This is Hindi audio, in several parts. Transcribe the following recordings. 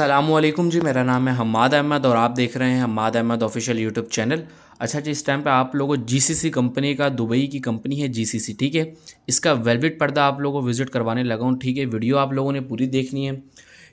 अल्लाम जी मेरा नाम है हमाद अहमद और आप देख रहे हैं Hamad Ahmad official YouTube channel अच्छा जी इस टाइम पे आप लोगों जीसीसी कंपनी का दुबई की कंपनी है जीसीसी ठीक है इसका वेलविट पर्दा आप लोगों को विज़िट करवाने लगा हूँ ठीक है वीडियो आप लोगों ने पूरी देखनी है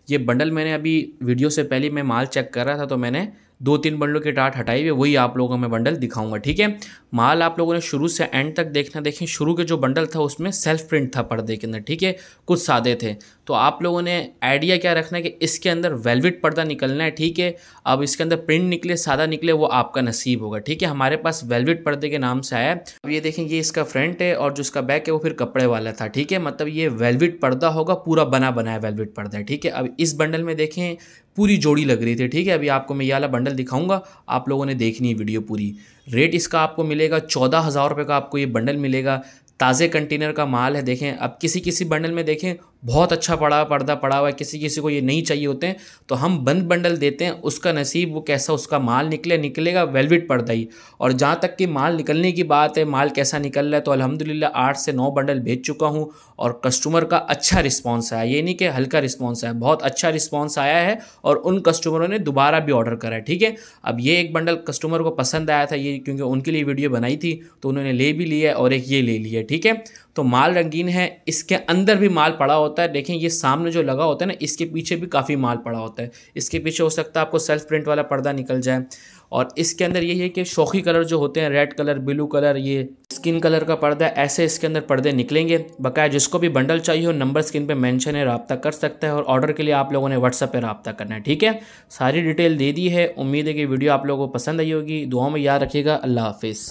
ये बंडल मैंने अभी वीडियो से पहले मैं माल चेक कर रहा था तो मैंने दो तीन बंडलों के डाट हटाई हुए वही आप लोगों में बंडल दिखाऊंगा ठीक है माल आप लोगों ने शुरू से एंड तक देखना देखें शुरू के जो बंडल था उसमें सेल्फ प्रिंट था पर्दे के अंदर ठीक है कुछ सादे थे तो आप लोगों ने आइडिया क्या रखना है कि इसके अंदर वेलविट पर्दा निकलना है ठीक है अब इसके अंदर प्रिंट निकले सादा निकले वो आपका नसीब होगा ठीक है हमारे पास वेलविट पर्दे के नाम से आया अब ये देखें ये इसका फ्रंट है और जो इसका बैक है वो फिर कपड़े वाला था ठीक है मतलब ये वेलविट पर्दा होगा पूरा बना बना है वेलवेट पर्दा ठीक है अब इस बंडल में देखें पूरी जोड़ी लग रही थी ठीक है अभी आपको मैं ये वाला बंडल दिखाऊंगा आप लोगों ने देखनी है वीडियो पूरी रेट इसका आपको मिलेगा चौदह हज़ार रुपये का आपको ये बंडल मिलेगा ताज़े कंटेनर का माल है देखें अब किसी किसी बंडल में देखें बहुत अच्छा पड़ा पर्दा पड़ा हुआ है किसी किसी को ये नहीं चाहिए होते हैं तो हम बंद बंडल देते हैं उसका नसीब वो कैसा उसका माल निकले निकलेगा वेलविट पर्दा ही और जहाँ तक कि माल निकलने की बात है माल कैसा निकल रहा है तो अल्हम्दुलिल्लाह आठ से नौ बंडल भेज चुका हूँ और कस्टमर का अच्छा रिस्पॉन्स आया ये नहीं कि हल्का रिस्पॉन्स आया बहुत अच्छा रिस्पॉन्स आया है और उन कस्टमरों ने दोबारा भी ऑर्डर करा है ठीक है अब ये एक बंडल कस्टमर को पसंद आया था ये क्योंकि उनके लिए वीडियो बनाई थी तो उन्होंने ले भी लिया और एक ये ले लिया ठीक है तो माल रंगीन है इसके अंदर भी माल पड़ा होता होता है देखें ये सामने जो लगा होता है ना इसके पीछे भी काफ़ी माल पड़ा होता है इसके पीछे हो सकता है आपको सेल्फ प्रिंट वाला पर्दा निकल जाए और इसके अंदर यही है कि शौकी कलर जो होते हैं रेड कलर ब्लू कलर ये स्किन कलर का पर्दा ऐसे इसके अंदर पर्दे निकलेंगे बकाया जिसको भी बंडल चाहिए हो नंबर स्क्रीन पे मेंशन है रबता कर सकता है और ऑर्डर के लिए आप लोगों ने व्हाट्सअप पे रबता करना है ठीक है सारी डिटेल दे दी है उम्मीद है कि वीडियो आप लोगों को पसंद आई होगी दुआ में याद रखिएगा अल्लाह हाफिज़